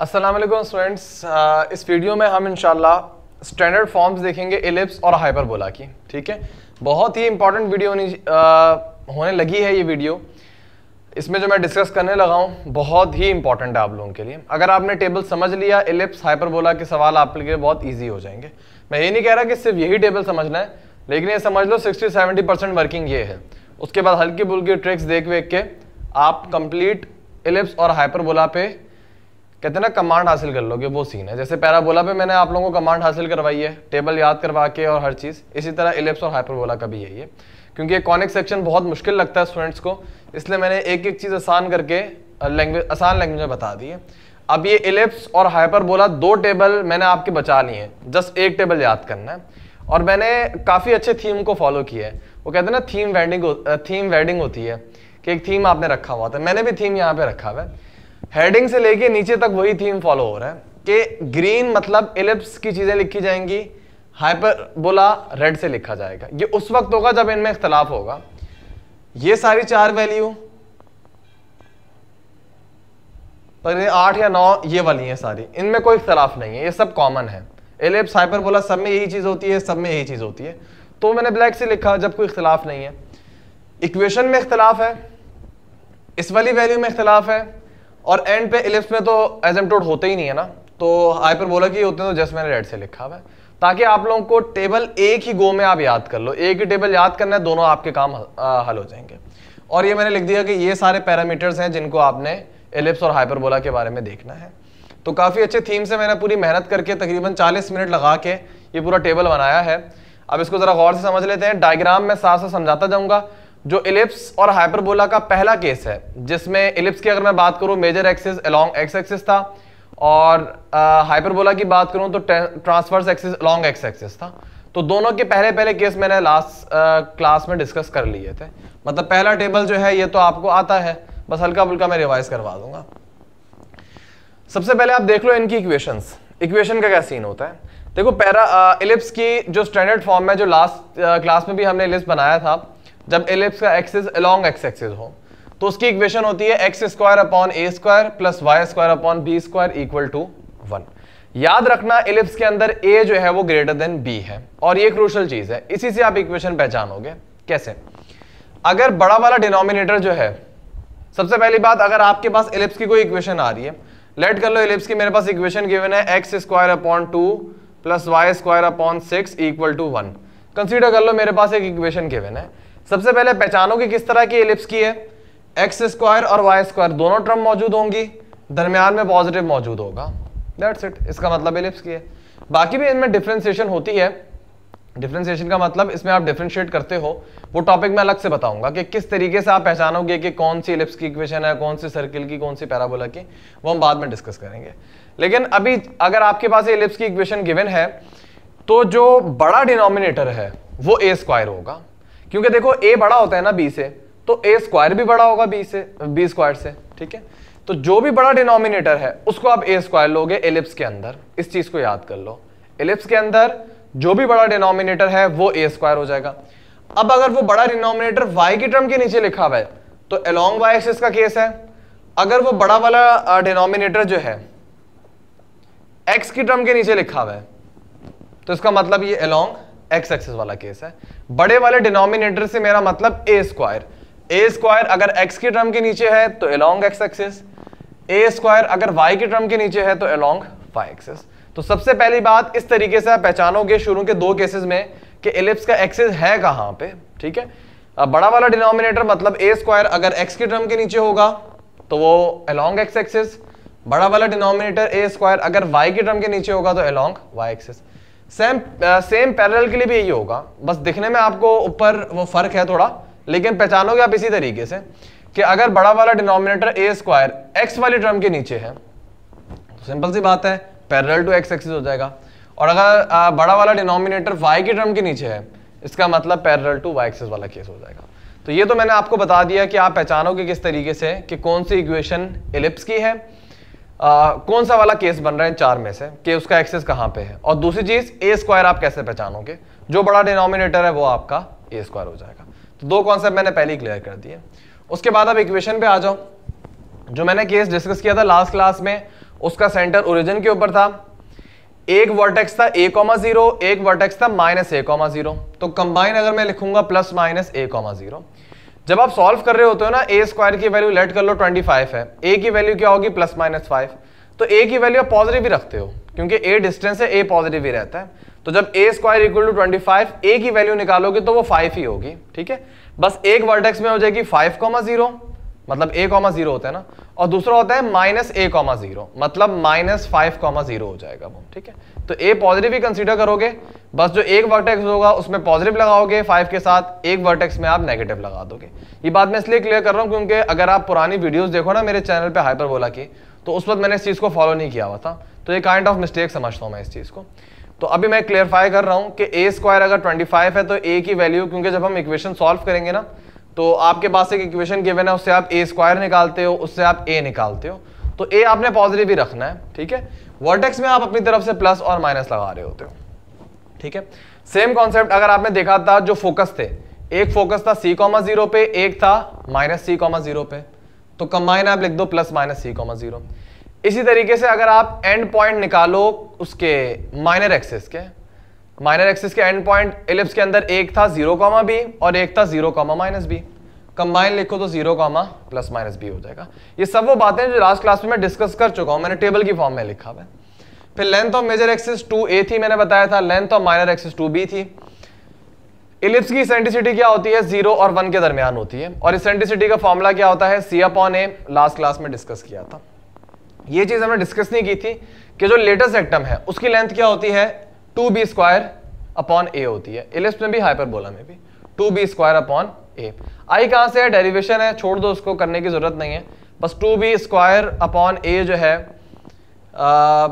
Aslam students uh, इस video में हम इनशाला स्टैंडर्ड फॉर्म्स देखेंगे एलिप्स और हाइपरबोला की ठीक है बहुत ही इंपॉर्टेंट वीडियो होनी uh, होने लगी है ये वीडियो इसमें जो मैं डिस्कस करने लगा हूँ बहुत ही इंपॉर्टेंट है आप लोगों के लिए अगर आपने टेबल समझ लिया एलिप्स हाइपरबोला के सवाल आपके लिए बहुत ईजी हो जाएंगे मैं ये नहीं कह रहा कि सिर्फ यही टेबल समझना है लेकिन ये समझ लो सिक्सटी सेवेंटी परसेंट वर्किंग ये है उसके बाद हल्की बुल्की ट्रिक्स देख वेख के आप कंप्लीट एलिप्स और हाइपरबोला पे कहते हैं ना कमांड हासिल कर लोगे वो सीन है जैसे पैराबोला पे मैंने आप लोगों को कमांड हासिल करवाई है टेबल याद करवा के और हर चीज़ इसी तरह इलेप्स और हाइपरबोला का भी यही है क्योंकि ये कॉनिक सेक्शन बहुत मुश्किल लगता है स्टूडेंट्स को इसलिए मैंने एक एक चीज़ आसान करके लैंग्वेज आसान लैंग्वेज में बता दी है अब ये इलेप्स और हाइपरबोला दो टेबल मैंने आपके बचा लिए हैं जस्ट एक टेबल याद करना है और मैंने काफ़ी अच्छे थीम को फॉलो किया है वो कहते हैं ना थीम वेडिंग थीम वेडिंग होती है कि एक थीम आपने रखा हुआ था मैंने भी थीम यहाँ पे रखा हुआ है हेडिंग से लेके नीचे तक वही थीम फॉलो हो रहा है कि ग्रीन मतलब एलिप्स की चीज़ें लिखी जाएंगी हाइपरबोला रेड से लिखा जाएगा ये उस वक्त होगा जब इनमें इख्तलाफ होगा ये सारी चार वैल्यू पर आठ या नौ ये वाली हैं सारी इनमें कोई इख्तलाफ नहीं है ये सब कॉमन है एलिप्स हाइपरबोला सब में यही चीज़ होती है सब में यही चीज़ होती है तो मैंने ब्लैक से लिखा जब कोई इख्तलाफ नहीं है इक्वेशन में इख्तलाफ है इस वाली वैल्यू में इख्तलाफ है और एंड पे इलिप्स में तो टोड होते ही नहीं है ना तो बोला कि होते हैं तो जस्ट मैंने रेड से लिखा हुआ है ताकि आप लोगों को टेबल एक ही गो में आप याद कर लो एक ही टेबल याद करना है दोनों आपके काम हल हो जाएंगे और ये मैंने लिख दिया कि ये सारे पैरामीटर्स हैं जिनको आपने एलिप्स और हाइपरबोला के बारे में देखना है तो काफ़ी अच्छे थीम से मैंने पूरी मेहनत करके तकरीबन 40 मिनट लगा के ये पूरा टेबल बनाया है अब इसको ज़रा गौर से समझ लेते हैं डायग्राम में साफ साफ समझाता जाऊँगा जो इलिप्स और हाइपरबोला का पहला केस है जिसमें इलिप्स की अगर मैं बात करूं major axis along x axis था और हाइपरबोला की बात करूं तो transverse axis along x axis था तो दोनों के पहले पहले केस मैंने लास्ट क्लास में डिस्कस कर लिए थे मतलब पहला टेबल जो है ये तो आपको आता है बस हल्का फुल्का मैं रिवाइज करवा दूंगा सबसे पहले आप देख लो इनकी इक्वेशन इक्वेशन का क्या सीन होता है देखो पैरा इलिप्स की जो स्टैंडर्ड फॉर्म है जो लास्ट क्लास में भी हमने इलिप्स बनाया था जब एलिप्स का एक्सेस अलॉन्ग एक्स एक्सेस हो तो उसकी इक्वेशन होती है x square upon a square plus y square upon b square equal to one याद रखना एलिप्स के अंदर ए जो है वो ग्रेटर देन बी है और ये क्रूशल चीज है इसी से आप इक्वेशन पहचानोगे कैसे अगर बड़ा वाला डिनोमिनेटर जो है सबसे पहली बात अगर आपके पास एलिप्स की कोई इक्वेशन आ रही है लेट कर लो एलिप्स की मेरे पास इक्वेशन गिवन है x square upon two plus y square upon six equal to one consider कर लो मेरे पास एक इक्वेशन गिवन है सबसे पहले पहचानो कि किस तरह की एलिप्स की है एक्स स्क्वायर और वाई स्क्वायर दोनों टर्म मौजूद होंगी दरमियान में पॉजिटिव मौजूद होगा दैट्स इट इसका मतलब एलिप्स की है बाकी भी इनमें डिफ्रेंसिएशन होती है डिफ्रेंसिएशन का मतलब इसमें आप डिफ्रेंशिएट करते हो वो टॉपिक मैं अलग से बताऊंगा कि किस तरीके से आप पहचानोगे कि कौन सी एलिप्स की इक्वेशन है कौन सी सर्किल की कौन सी पैराबोला की वो हम बाद में डिस्कस करेंगे लेकिन अभी अगर आपके पास एलिप्स की इक्वेशन गिवन है तो जो बड़ा डिनोमिनेटर है वो ए स्क्वायर होगा क्योंकि देखो ए बड़ा होता है ना बी से तो ए स्क्वायर भी बड़ा होगा बी से बी स्क्वायर से ठीक है तो जो भी बड़ा डिनोमिनेटर है उसको आप ए स्क्वायर लोगे एलिप्स के अंदर इस चीज को याद कर लो एलिप्स के अंदर जो भी बड़ा डिनोमिनेटर है वो ए स्क्वायर हो जाएगा अब अगर वो बड़ा डिनोमिनेटर वाई की टर्म के नीचे लिखा हुआ है तो अलोंग वाई एक्सिस का केस है अगर वो बड़ा वाला डिनोमिनेटर जो है एक्स की टर्म के नीचे लिखा हुआ है तो इसका मतलब ये अलोंग एक्स एक्सेस वाला केस है बड़े वाले डिनोमिनेटर से मेरा मतलब ए स्क्वायर ए स्क्वायर अगर एक्स के टर्म के नीचे है तो along x axis a square अगर वाई के टर्म के नीचे है तो अलॉन्ग वाई एक्सेस तो सबसे पहली बात इस तरीके से आप पहचानोगे शुरू के दो केसेस में कि एलिप्स का एक्सेस है कहां पे ठीक है अब बड़ा वाला डिनोमिनेटर मतलब ए स्क्वायर अगर एक्स के टर्म के नीचे होगा तो वो अलॉन्ग एक्स एक्सेस बड़ा वाला डिनोमिनेटर ए स्क्वायर अगर वाई के टर्म के नीचे होगा तो along y axis same same parallel के लिए भी यही होगा बस दिखने में आपको ऊपर वो फर्क है थोड़ा लेकिन पहचानोगे आप इसी तरीके से कि अगर बड़ा वाला डिनोमिनेटर ए स्क्वायर एक्स वाली टर्म के नीचे है तो सिंपल सी बात है पैरेलल टू एक्स एक्सिस हो जाएगा और अगर uh, बड़ा वाला डिनोमिनेटर वाई की टर्म के नीचे है इसका मतलब पैरेलल टू वाई एक्सिस वाला केस हो जाएगा तो ये तो मैंने आपको बता दिया कि आप पहचानोगे किस तरीके से कि कौन सी इक्वेशन इलिप्स की है आ, कौन सा वाला केस बन रहा है चार में से कि उसका एक्सेस कहाँ पे है और दूसरी चीज ए स्क्वायर आप कैसे पहचानोगे जो बड़ा डिनोमिनेटर है वो आपका ए स्क्वायर हो जाएगा तो दो कॉन्सेप्ट मैंने पहले ही क्लियर कर दिए उसके बाद आप इक्वेशन पे आ जाओ जो मैंने केस डिस्कस किया था लास्ट क्लास में उसका सेंटर ओरिजिन के ऊपर था एक वर्टेक्स था ए कॉमा जीरो एक वर्टेक्स था माइनस ए कॉमा जीरो तो कंबाइन अगर मैं लिखूंगा plus minus a comma zero जब आप सॉल्व कर रहे होते हो ना ए स्क्वायर की वैल्यू लेट कर लो 25 है ए की वैल्यू क्या होगी प्लस माइनस फाइव तो ए की वैल्यू आप पॉजिटिव ही रखते हो क्योंकि ए डिस्टेंस है ए पॉजिटिव ही रहता है तो जब a square equal to twenty five a की वैल्यू निकालोगे तो वो फाइव ही होगी ठीक है बस एक वर्टेक्स में हो जाएगी फाइव कॉमा जीरो मतलब ए कॉमा जीरो होता है ना और दूसरा होता है माइनस ए कॉमा जीरो मतलब माइनस फाइव कॉमा जीरो हो जाएगा वो ठीक है तो ए पॉजिटिव ही कंसीडर करोगे बस जो एक वर्टेक्स होगा उसमें पॉजिटिव लगाओगे फाइव के साथ एक वर्टेक्स में आप नेगेटिव लगा दोगे ये बात मैं इसलिए क्लियर कर रहा हूँ क्योंकि अगर आप पुरानी वीडियोज देखो ना मेरे चैनल पर हाइपर बोला की तो उस वक्त मैंने इस चीज़ को फॉलो नहीं किया हुआ था तो ये काइंड ऑफ मिस्टेक समझता हूँ मैं इस चीज़ को तो अभी मैं क्लियरफाई कर रहा हूँ कि ए स्क्वायर अगर 25 है तो ए की वैल्यू क्योंकि जब हम इक्वेशन सॉल्व करेंगे ना तो आपके पास एक इक्वेशन गिवन है उससे आप ए स्क्वायर निकालते हो उससे आप ए निकालते हो तो ए आपने पॉजिटिव ही रखना है ठीक है वर्टेक्स में आप अपनी तरफ से प्लस और माइनस लगा रहे होते हो ठीक है सेम कॉन्सेप्ट अगर आपने देखा था जो फोकस थे एक फोकस था सी कॉमा जीरो पे एक था माइनस सी कॉमा जीरो पे तो कंबाइन आप लिख दो plus minus c comma zero इसी तरीके से अगर आप एंड पॉइंट निकालो उसके माइनर एक्सेस के माइनर एक्सिस के एंड पॉइंट इलिप्स के अंदर एक था जीरो कॉमा बी और एक था zero comma minus b combine लिखो तो zero comma plus minus b हो जाएगा ये सब वो बातें जो लास्ट क्लास में मैं डिस्कस कर चुका हूँ मैंने टेबल की फॉर्म में लिखा हुआ फिर length of major axis two a थी मैंने बताया था length of minor axis two b थी इलिप्स की सेंटिसिटी क्या होती है जीरो और वन के दरमियान होती है और इसेंटिसिटी का फॉर्मूला क्या होता है c upon a last class में डिस्कस किया था ये चीज हमने डिस्कस नहीं की थी कि जो लेटेस्ट एक्टम है उसकी लेंथ क्या होती है two b square upon a होती है इलिप्स में भी हाइपरबोला में भी two b square upon a आई कहाँ से है डेरिवेशन है छोड़ दो उसको करने की जरूरत नहीं है बस two b square upon a जो है आ,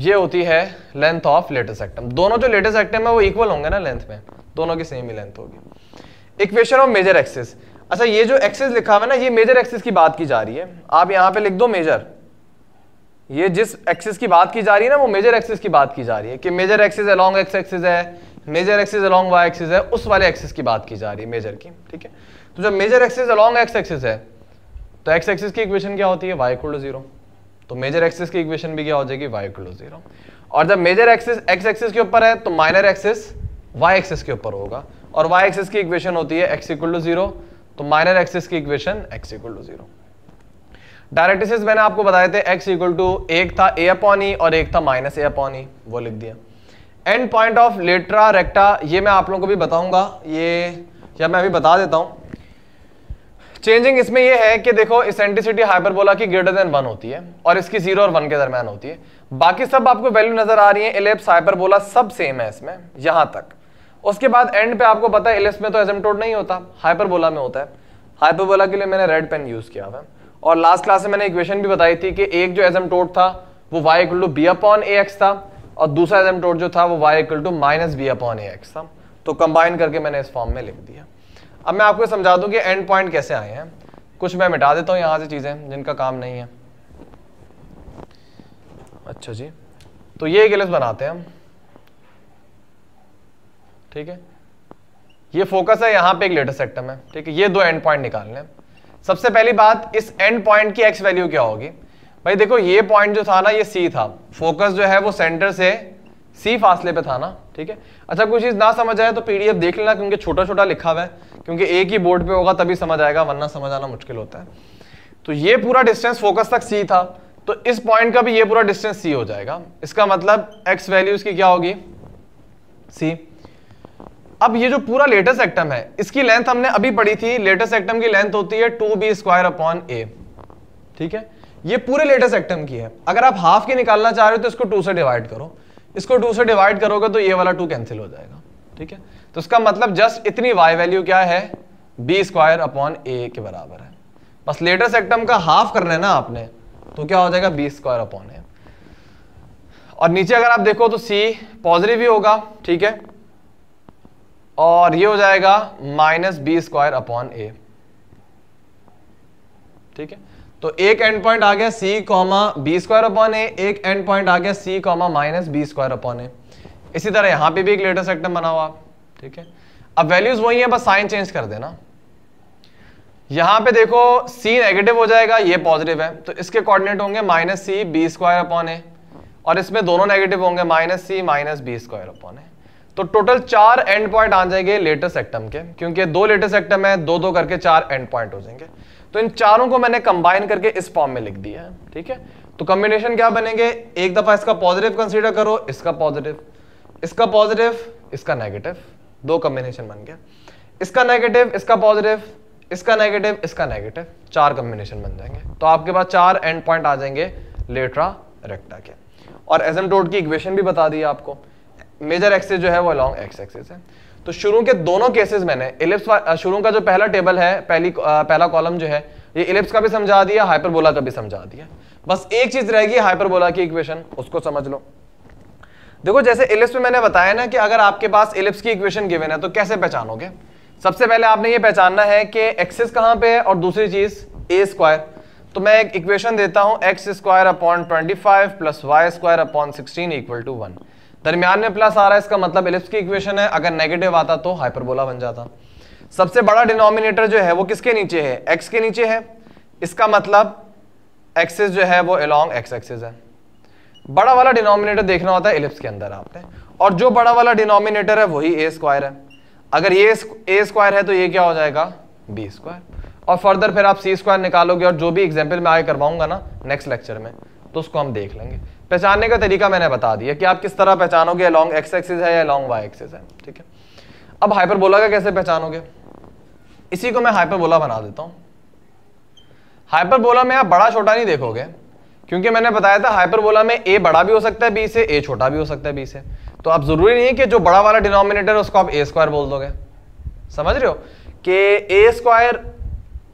ये होती है लेंथ ऑफ लेटेस्ट एक्टम दोनों जो लेटेस्ट एक्टम है वो इक्वल होंगे ना लेंथ में दोनों की सेम ही लेंथ होगी इक्वेशन ऑफ मेजर एक्सिस अच्छा ये जो एक्सिस लिखा हुआ है ना ये मेजर एक्सिस की बात की जा रही है आप यहाँ पे लिख दो मेजर ये जिस एक्सिस की बात की जा रही है ना वो मेजर एक्सिस की बात की जा रही है कि major axis along x axis है major axis along y axis है उस वाले एक्सिस की बात की जा रही है मेजर की ठीक है तो जब major axis along x axis है तो एक्स एक्सिस की इक्वेशन क्या होती है वाई इक्वल टू जीरो तो मेजर एक्सिस की इक्वेशन भी क्या हो जाएगी वाई इक्वल टू जीरो और जब मेजर एक्सिस एक्स एक्सिस के ऊपर है तो माइनर एक्सिस वाई एक्सिस के ऊपर होगा और वाई एक्सिस की इक्वेशन होती है एक्स इक्वल टू जीरो तो माइनर एक्सिस की equation x equal to zero directrix मैंने आपको बताए थे एक्स इक्वल टू एक था ए अपॉन ई और एक था माइनस ए अपॉन ई वो लिख दिया end point of latera recta ये मैं आप लोगों को भी बताऊंगा ये या मैं अभी बता देता हूँ चेंजिंग इसमें यह है कि देखो इसेंट्रिसिटी हाइपरबोला की ग्रेटर देन वन होती है और इसकी जीरो और वन के दरमियान होती है बाकी सब आपको वैल्यू नजर आ रही है इलेप्स हाइपरबोला सब सेम है इसमें यहां तक उसके बाद एंड पे आपको पता है इलेप्स में तो एजमटोड नहीं होता हाइपरबोला में होता है हाइपरबोला के लिए मैंने रेड पेन यूज किया हुआ है और लास्ट क्लास में मैंने इक्वेशन भी बताई थी कि एक जो एजम टोट था वो y equal to b upon a x था और दूसरा एजम टोट जो था वो y equal to minus b upon a x था तो कंबाइन करके मैंने इस फॉर्म में लिख दिया अब मैं आपको समझा दूँ कि एंड पॉइंट कैसे आए हैं कुछ मैं मिटा देता हूँ यहाँ से चीज़ें जिनका काम नहीं है अच्छा जी तो ये एक एलिस बनाते हैं हम ठीक है ये फोकस है यहाँ पे एक लेटर सेक्टम है ठीक है ये दो एंड पॉइंट निकालने हैं सबसे पहली बात इस एंड पॉइंट की एक्स वैल्यू क्या होगी भाई देखो ये पॉइंट जो था ना ये सी था फोकस जो है वो सेंटर से सी फासले पे था ना ठीक है अच्छा कोई चीज़ ना समझ आए तो पीडीएफ देख लेना क्योंकि छोटा छोटा लिखा हुआ है क्योंकि एक ही बोर्ड पे होगा तभी समझ आएगा वरना समझ आना मुश्किल होता है तो ये पूरा डिस्टेंस फोकस तक सी था तो इस पॉइंट का भी ये पूरा डिस्टेंस सी हो जाएगा इसका मतलब एक्स वैल्यूज की क्या होगी सी अब ये जो पूरा लेटेस्ट एक्टम है इसकी लेंथ हमने अभी पढ़ी थी लेटेस्ट एक्टम की लेंथ होती है two b square upon a ठीक है ये पूरे लेटेस्ट एक्टम की है अगर आप हाफ की निकालना चाह रहे हो तो इसको टू से डिवाइड करो इसको टू से डिवाइड करोगे तो ये वाला टू कैंसिल हो जाएगा ठीक है तो इसका मतलब जस्ट इतनी वाई वैल्यू क्या है बी स्क्वायर अपॉन ए के बराबर है बस लेटेस्ट एक्टम का हाफ करना है ना आपने तो क्या हो जाएगा बी स्क्वायर अपॉन ए और नीचे अगर आप देखो तो सी पॉजिटिव ही होगा ठीक है और ये हो जाएगा minus b square upon a ठीक है तो एक एंड पॉइंट आ गया c comma b square upon a एक एंड पॉइंट आ गया c comma minus b square upon a इसी तरह यहां पे भी एक लेटर सेक्टम बना हुआ ठीक है अब वैल्यूज वही है बस साइन चेंज कर देना यहां पे देखो सी नेगेटिव हो जाएगा ये पॉजिटिव है तो इसके कोऑर्डिनेट होंगे minus c b square upon a और इसमें दोनों नेगेटिव होंगे minus c minus b square upon a तो टोटल चार एंड पॉइंट आ जाएंगे लेटेस्ट एक्टम के क्योंकि दो लेटेस्ट एक्टम है दो दो करके चार एंड पॉइंट हो जाएंगे तो इन चारों को मैंने कंबाइन करके इस फॉर्म में लिख दिया है ठीक है तो कॉम्बिनेशन क्या बनेंगे एक दफा इसका पॉजिटिव कंसीडर करो इसका पॉजिटिव इसका पॉजिटिव इसका नेगेटिव दो कॉम्बिनेशन बन गया इसका नेगेटिव इसका पॉजिटिव इसका नेगेटिव इसका नेगेटिव चार कॉम्बिनेशन बन जाएंगे तो आपके पास चार एंड पॉइंट आ जाएंगे लेट्रा रेक्टा के और एजमटोड की इक्वेशन भी बता दी आपको मेजर एक्सेस जो है वो अलॉन्ग एक्स एक्सेस है तो शुरू के दोनों केसेस मैंने इलिप्स शुरू का जो पहला टेबल है पहली पहला कॉलम जो है ये इलिप्स का भी समझा दिया हाइपरबोला का भी समझा दिया बस एक चीज रहेगी हाइपरबोला की इक्वेशन उसको समझ लो देखो जैसे इलिप्स में मैंने बताया ना कि अगर आपके पास इलिप्स की इक्वेशन गिवन है तो कैसे पहचानोगे सबसे पहले आपने ये पहचानना है कि एक्सेस कहाँ पे है और दूसरी चीज ए स्क्वायर तो मैं एक इक्वेशन देता हूं x square upon twenty five plus y square upon sixteen equal to one दरमियान में प्लस आ रहा है इसका मतलब एलिप्स की इक्वेशन है अगर नेगेटिव आता तो हाइपरबोला बन जाता सबसे बड़ा डिनोमिनेटर जो है वो किसके नीचे है एक्स के नीचे है इसका मतलब एक्सेस जो है वो अलोंग एक्स एक्सेस है बड़ा वाला डिनोमिनेटर देखना होता है एलिप्स के अंदर आपने और जो बड़ा वाला डिनोमिनेटर है वही ए स्क्वायर है अगर ये ए स्क्वायर है तो ये क्या हो जाएगा बी स्क्वायर और फर्दर फिर आप सी स्क्वायर निकालोगे और जो भी एग्जाम्पल मैं आगे करवाऊंगा ना नेक्स्ट लेक्चर में तो उसको हम देख लेंगे पहचानने का तरीका मैंने बता दिया कि आप किस तरह पहचानोगे लॉन्ग एक्स एक्सिस है या लॉन्ग वाई एक्सिस है ठीक है अब हाइपरबोला का कैसे पहचानोगे इसी को मैं हाइपरबोला बना देता हूँ हाइपरबोला में आप बड़ा छोटा नहीं देखोगे क्योंकि मैंने बताया था हाइपरबोला में ए बड़ा भी हो सकता है बी से ए छोटा भी हो सकता है बी से तो आप जरूरी नहीं है कि जो बड़ा वाला डिनोमिनेटर है उसको आप ए स्क्वायर बोल दोगे समझ रहे हो कि ए स्क्वायर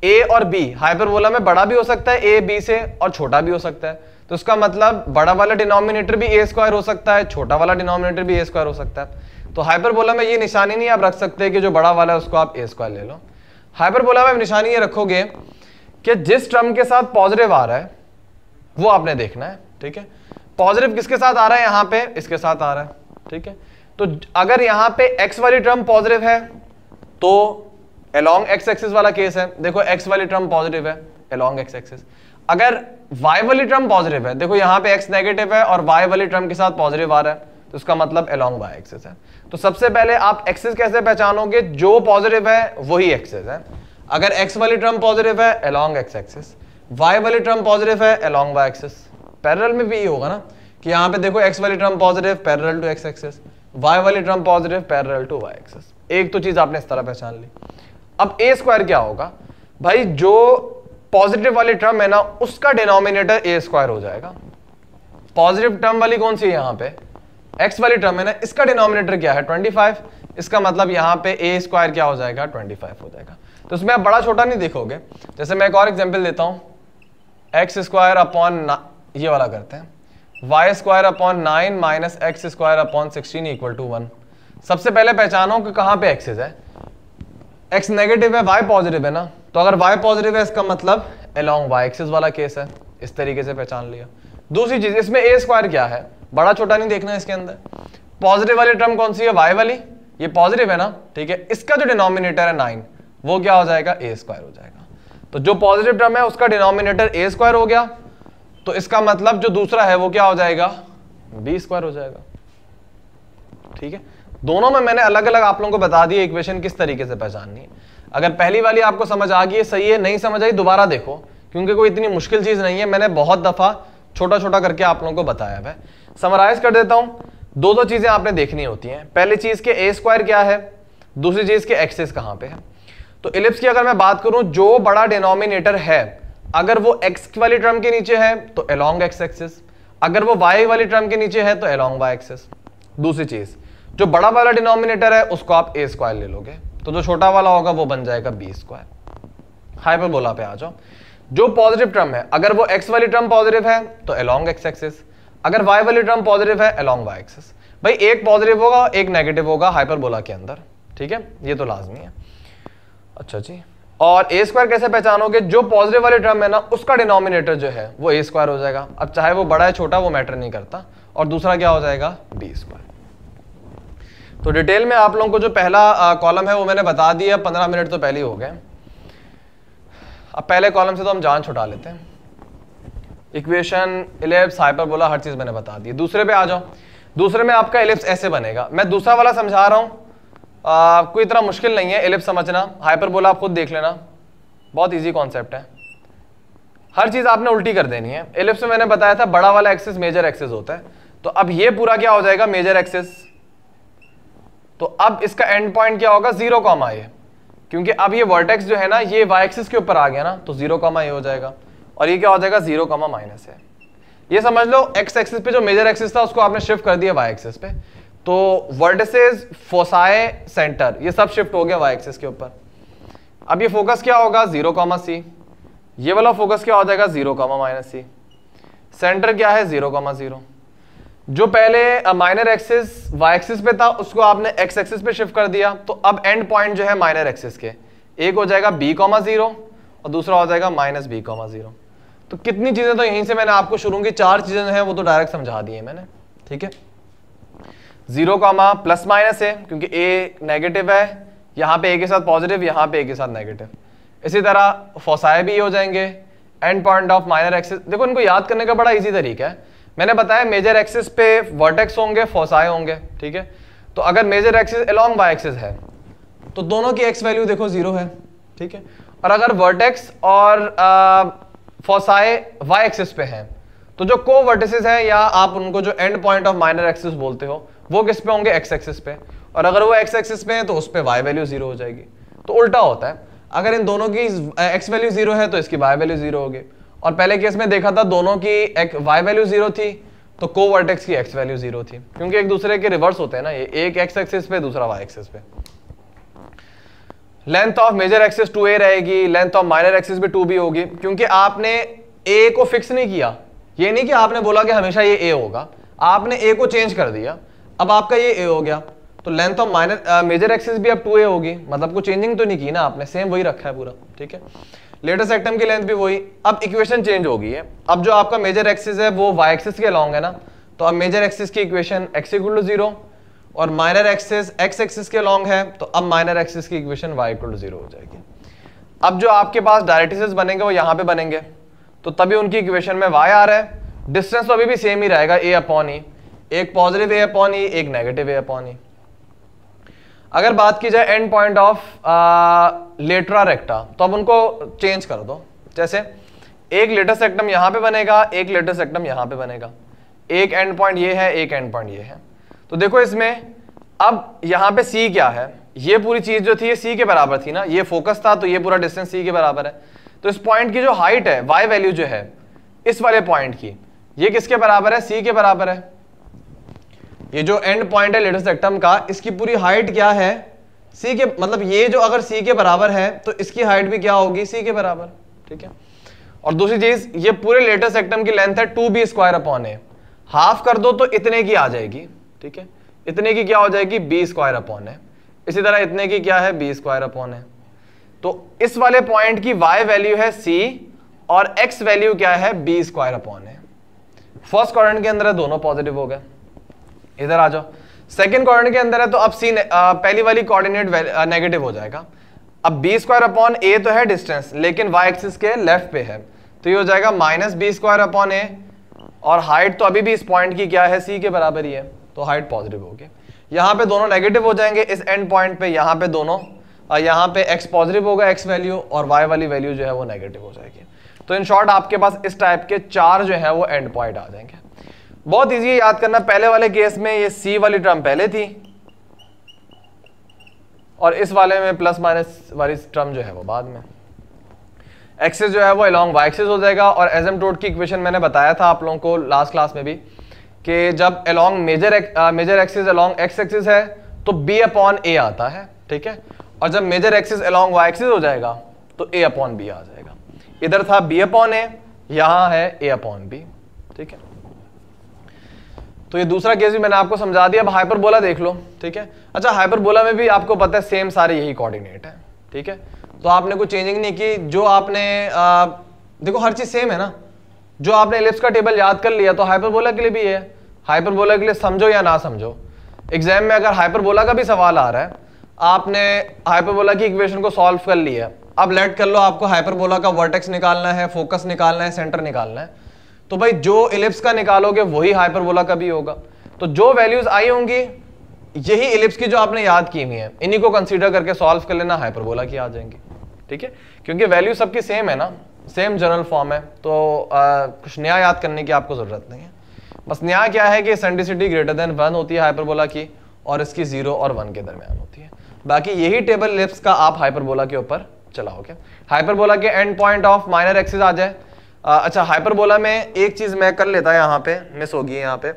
ए और बी हाइपरबोला में बड़ा भी हो सकता है ए बी से और छोटा भी हो सकता है तो उसका मतलब बड़ा वाला डिनोमिनेटर भी ए स्क्वायर हो सकता है छोटा वाला डिनोमिनेटर भी ए स्क्वायर हो सकता है तो हाइपरबोला में ये निशानी नहीं आप रख सकते कि जो बड़ा वाला है उसको आप ए स्क्वायर ले लो हाइपरबोला में निशानी ये रखोगे कि जिस टर्म के साथ पॉजिटिव आ रहा है वो आपने देखना है ठीक है पॉजिटिव किसके साथ आ रहा है यहाँ पे इसके साथ आ रहा है ठीक है तो अगर यहाँ पे एक्स वाली टर्म पॉजिटिव है तो अलोंग एक्स एक्सिस वाला केस है देखो एक्स वाली टर्म पॉजिटिव है अलोंग एक्स एक्सिस अगर y वाली टर्म पॉजिटिव है देखो यहां पे x नेगेटिव है और y वाली टर्म के साथ पॉजिटिव आ रहा है तो उसका मतलब अलोंग y एक्सेस है तो सबसे पहले आप एक्सेस कैसे पहचानोगे जो पॉजिटिव है वही एक्सेस है अगर x वाली टर्म पॉजिटिव है अलोंग x एक्सेस y वाली टर्म पॉजिटिव है अलोंग y एक्सेस पैरेलल में भी ये होगा ना कि यहां पे देखो x वाली term positive parallel to x axis y वाली term positive parallel to y axis एक तो चीज आपने इस तरह पहचान ली अब a स्क्वायर क्या होगा भाई जो पॉजिटिव वाली टर्म है ना उसका डिनोमिनेटर ए स्क्वायर हो जाएगा पॉजिटिव टर्म वाली कौन सी है यहां पे एक्स वाली टर्म है ना इसका डिनोमिनेटर क्या है 25 इसका मतलब यहां पे ए स्क्वायर क्या हो जाएगा 25 हो जाएगा तो उसमें आप बड़ा छोटा नहीं देखोगे जैसे मैं एक और एग्जाम्पल देता हूं एक्स स्क्वायर अपॉन ये वाला करते हैं y square upon nine minus x square upon sixteen equal to one सबसे पहले पहचानो कि कहां पे एक्सेज है एक्स नेगेटिव है वाई पॉजिटिव है ना तो अगर y पॉजिटिव है इसका मतलब अलॉन्ग y एक्सिस वाला केस है इस तरीके से पहचान लिया दूसरी चीज इसमें ए स्क्वायर क्या है बड़ा छोटा नहीं देखना इसके अंदर पॉजिटिव वाली टर्म कौन सी है वाई वाली ये पॉजिटिव है ना ठीक है इसका जो डिनोमिनेटर है नाइन वो क्या हो जाएगा ए स्क्वायर हो जाएगा तो जो पॉजिटिव टर्म है उसका डिनोमिनेटर ए स्क्वायर हो गया तो इसका मतलब जो दूसरा है वो क्या हो जाएगा बी स्क्वायर हो जाएगा ठीक है दोनों में मैंने अलग अलग आप लोगों को बता दिया इक्वेशन किस तरीके से पहचाननी है अगर पहली वाली आपको समझ आ गई है सही है नहीं समझ आई दोबारा देखो क्योंकि कोई इतनी मुश्किल चीज़ नहीं है मैंने बहुत दफ़ा छोटा छोटा करके आप लोगों को बताया है समराइज कर देता हूं दो दो चीज़ें आपने देखनी होती हैं पहली चीज़ के ए स्क्वायर क्या है दूसरी चीज़ के एक्सेस कहां पे है तो इलिप्स की अगर मैं बात करूं जो बड़ा डिनोमिनेटर है अगर वो एक्स वाली टर्म के नीचे है तो एलोंग एक्स एक्सेस अगर वो वाई वाली ट्रम के नीचे है तो एलोंग वाई एक्सेस दूसरी चीज़ जो बड़ा वाला डिनोमिनेटर है उसको आप ए स्क्वायर ले लोगे तो जो छोटा वाला होगा वो बन जाएगा बी स्क्वायर बोला पे आ जाओ जो पॉजिटिव टर्म है अगर वो एक्स वाली टर्म पॉजिटिव है तो अलोंग एक्स एक्सिस अगर वाई वाली टर्म पॉजिटिव है अलोंग वाई एक्सिस भाई एक पॉजिटिव होगा एक नेगेटिव होगा हाइपरबोला के अंदर ठीक है ये तो लाजमी है अच्छा जी और ए स्क्वायर कैसे पहचानोगे जो पॉजिटिव वाली टर्म है ना उसका डिनोमिनेटर जो है वो ए स्क्वायर हो जाएगा अब चाहे वो बड़ा है छोटा वो मैटर नहीं करता और दूसरा क्या हो जाएगा बी स्क्वायर तो डिटेल में आप लोगों को जो पहला कॉलम है वो मैंने बता दिया पंद्रह मिनट तो पहले ही हो गए अब पहले कॉलम से तो हम जान छुटा लेते हैं इक्वेशन इलेप्स हाइपर बोला हर चीज़ मैंने बता दी दूसरे पे आ जाओ दूसरे में आपका इलेप्स ऐसे बनेगा मैं दूसरा वाला समझा रहा हूँ आपको इतना मुश्किल नहीं है इलेप्स समझना हाइपर बोला आप खुद देख लेना बहुत ईजी कॉन्सेप्ट है हर चीज़ आपने उल्टी कर देनी है एलिप्स में मैंने बताया था बड़ा वाला एक्सेस मेजर एक्सेस होता है तो अब ये पूरा क्या हो जाएगा मेजर एक्सेस तो अब इसका एंड पॉइंट क्या होगा जीरो कॉमा ए क्योंकि अब ये वर्टेक्स जो है ना ये वाई एक्सिस के ऊपर आ गया ना तो जीरो कॉमा ए हो जाएगा और ये क्या हो जाएगा जीरो कॉमा माइनस है ये समझ लो एक्स एक्सिस पे जो मेजर एक्सिस था उसको आपने शिफ्ट कर दिया वाई एक्सिस पे तो वर्डसेज फोसाए सेंटर ये सब शिफ्ट हो गया वाई एक्सिस के ऊपर अब ये फोकस क्या होगा जीरो कॉमा सी ये वाला फोकस क्या हो जाएगा zero comma minus c centre क्या है जीरो कॉमा जीरो जो पहले माइनर एक्सिस वाई एक्सिस पे था उसको आपने एक्स एक्सिस पे शिफ्ट कर दिया तो अब एंड पॉइंट जो है माइनर एक्सिस के एक हो जाएगा बी कॉमा जीरो और दूसरा हो जाएगा माइनस बी कॉमा जीरो तो कितनी चीज़ें तो यहीं से मैंने आपको शुरू की चार चीज़ें जो हैं वो तो डायरेक्ट समझा दी है मैंने ठीक है जीरो कॉमा प्लस माइनस है क्योंकि ए नेगेटिव है यहाँ पे ए के साथ पॉजिटिव यहाँ पे ए के साथ नेगेटिव इसी तरह फोसाए भी हो जाएंगे end point of minor axis देखो इनको याद करने का बड़ा ईजी तरीका है मैंने बताया मेजर एक्सिस पे वर्टेक्स होंगे फोसाए होंगे ठीक है तो अगर major axis along y axis है तो दोनों की एक्स वैल्यू देखो जीरो है ठीक है और अगर वर्टेक्स और फोसाए वाई एक्सिस पे हैं तो जो को वर्टिस हैं या आप उनको जो end point of minor axis बोलते हो वो किस पे होंगे एक्स एक्सिस पे और अगर वो एक्स एक्सिस पे हैं तो उस पर वाई वैल्यू जीरो हो जाएगी तो उल्टा होता है अगर इन दोनों की एक्स वैल्यू जीरो है तो इसकी वाई वैल्यू जीरो होगी और पहले केस में देखा था दोनों की एक वाई वैल्यू जीरो थी तो को वर्टेक्स की एक्स वैल्यू जीरो थी क्योंकि एक दूसरे के रिवर्स होते हैं ना ये एक एक्स एक्सिस पे दूसरा वाई एक्सिस पे length of major axis two a रहेगी लेंथ ऑफ माइनर एक्सिस भी टू बी होगी क्योंकि आपने ए को फिक्स नहीं किया ये नहीं कि आपने बोला कि हमेशा ये ए होगा आपने ए को चेंज कर दिया अब आपका ये ए हो गया तो length of minor major axis भी अब टू ए होगी मतलब को चेंजिंग तो नहीं की ना आपने सेम वही रखा है पूरा ठीक है लेटेस्ट एक्टम की लेंथ भी वही अब इक्वेशन चेंज हो गई है अब जो आपका मेजर एक्सिस है वो वाई एक्सिस के लॉन्ग है ना तो अब मेजर एक्सिस की equation x equal to zero और माइनर एक्सिस एक्स एक्सिस के लॉन्ग है तो अब माइनर एक्सिस की equation y equal to zero हो जाएगी अब जो आपके पास डायरेटिस बनेंगे वो यहाँ पे बनेंगे तो तभी उनकी इक्वेशन में वाई आ रहा है डिस्टेंस तो अभी भी सेम ही रहेगा ए अपॉन ई एक पॉजिटिव ए अपॉन ई एक नेगेटिव ए अपॉन ई अगर बात की जाए end point of latera recta तो अब उनको चेंज कर दो जैसे एक लेटर सेक्टम यहाँ पे बनेगा एक लेटर सेक्टम यहाँ पे बनेगा एक एंड पॉइंट ये है एक एंड पॉइंट ये है तो देखो इसमें अब यहाँ पे सी क्या है ये पूरी चीज़ जो थी ये सी के बराबर थी ना ये फोकस था तो ये पूरा डिस्टेंस सी के बराबर है तो इस पॉइंट की जो हाइट है वाई वैल्यू जो है इस वाले पॉइंट की ये किसके बराबर है सी के बराबर है ये जो एंड पॉइंट है लेटेस्ट रेक्टम का इसकी पूरी हाइट क्या है सी के मतलब ये जो अगर सी के बराबर है तो इसकी हाइट भी क्या होगी सी के बराबर ठीक है और दूसरी चीज ये पूरे लेटेस्ट एक्टम की लेंथ है two b square upon a half कर दो तो इतने की आ जाएगी ठीक है इतने की क्या हो जाएगी बी स्क्वायर अपॉन है इसी तरह इतने की क्या है बी स्क्वायर अपॉन है तो इस वाले पॉइंट की वाई वैल्यू है सी और एक्स वैल्यू क्या है बी स्क्वायर अपॉन है फर्स्ट क्वाड्रेंट के अंदर दोनों पॉजिटिव हो गए इधर आ जाओ सेकेंड कोऑर्डिनेट के अंदर है तो अब सी पहली वाली कॉर्डिनेट नेगेटिव हो जाएगा अब बी स्क्वायर अपॉन ए तो है डिस्टेंस लेकिन वाई एक्सिस के लेफ्ट पे है तो ये हो जाएगा minus b square upon a और हाइट तो अभी भी इस पॉइंट की क्या है सी के बराबर ही है तो हाइट पॉजिटिव होगी यहाँ पे दोनों नेगेटिव हो जाएंगे इस एंड पॉइंट पे यहाँ पे दोनों यहाँ पे एक्स पॉजिटिव होगा एक्स वैल्यू और वाई वाली वैल्यू जो है वो नेगेटिव हो जाएगी तो इन शॉर्ट आपके पास इस टाइप के चार जो है वो एंड पॉइंट आ जाएंगे बहुत इजी है याद करना पहले वाले केस में ये सी वाली ट्रम पहले थी और इस वाले में प्लस माइनस वाली ट्रम जो है वो बाद में एक्सेस जो है वो अलॉन्ग वाई एक्सेस हो जाएगा और एजम टोट की इक्वेशन मैंने बताया था आप लोगों को लास्ट क्लास में भी कि जब along major major axis along x axis है तो बी अपॉन ए आता है ठीक है और जब major axis along y axis हो जाएगा तो ए अपॉन बी आ जाएगा इधर था बी अपॉन ए यहाँ है ए अपॉन बी ठीक है तो ये दूसरा केस भी मैंने आपको समझा दिया अब हाइपरबोला देख लो ठीक है अच्छा हाइपरबोला में भी आपको पता है सेम सारे यही कोऑर्डिनेट है ठीक है तो आपने कोई चेंजिंग नहीं की जो आपने आ, देखो हर चीज़ सेम है ना जो आपने एलिप्स का टेबल याद कर लिया तो हाइपरबोला के लिए भी है हाइपरबोला के लिए समझो या ना समझो एग्जाम में अगर हाइपरबोला का भी सवाल आ रहा है आपने हाइपरबोला की इक्वेशन को सॉल्व कर लिया अब लेट कर लो आपको हाइपरबोला का वर्टेक्स निकालना है फोकस निकालना है सेंटर निकालना है तो भाई जो इलिप्स का निकालोगे वही हाइपरबोला का भी होगा तो जो वैल्यूज आई होंगी यही इलिप्स की जो आपने याद की हुई है इन्हीं को कंसीडर करके सॉल्व कर लेना हाइपरबोला की आ जाएंगे ठीक है क्योंकि वैल्यू सबकी सेम है ना सेम जनरल फॉर्म है तो आ, कुछ नया याद करने की आपको ज़रूरत नहीं है बस नया क्या है कि सेंटिसिटी ग्रेटर देन वन होती है हाइपरबोला की और इसकी जीरो और वन के दरमियान होती है बाकी यही टेबल लिप्स का आप हाइपरबोला के ऊपर चलाओगे हाइपरबोला के end point of minor axis आ जाए आ, अच्छा हाइपरबोला में एक चीज मैं कर लेता है यहाँ पे मिस होगी यहां पे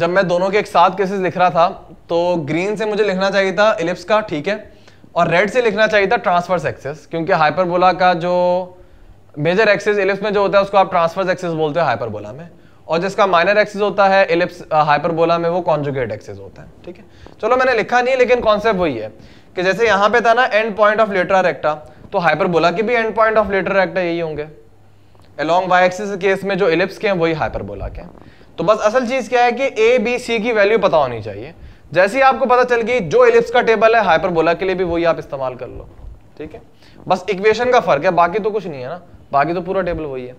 जब मैं दोनों के एक साथ केसेस लिख रहा था तो ग्रीन से मुझे लिखना चाहिए था इलिप्स का ठीक है और रेड से लिखना चाहिए था ट्रांसफर्स एक्सेस क्योंकि हाइपरबोला का जो मेजर एक्सेस इलिप्स में जो होता है उसको आप ट्रांसफर्स एक्सेस बोलते हो हाइपरबोला में और जिसका माइनर एक्सेस होता है इलिप्स हाइपरबोला में वो कॉन्जुगेट एक्सेस होता है ठीक है चलो मैंने लिखा नहीं लेकिन कॉन्सेप्ट वही है कि जैसे यहाँ पे था ना end point of latera recta तो हाइपरबोला के भी end point of latera recta यही होंगे अलॉन्ग वाई एक्सिस केस में जो इलिप्स के हैं वही हाइपरबोला के तो बस असल चीज क्या है कि ए बी सी की वैल्यू पता होनी चाहिए जैसे ही आपको पता चल गई जो इलिप्स का टेबल है हाइपरबोला के लिए भी वही आप इस्तेमाल कर लो ठीक है बस इक्वेशन का फर्क है बाकी तो कुछ नहीं है ना बाकी तो पूरा टेबल वही है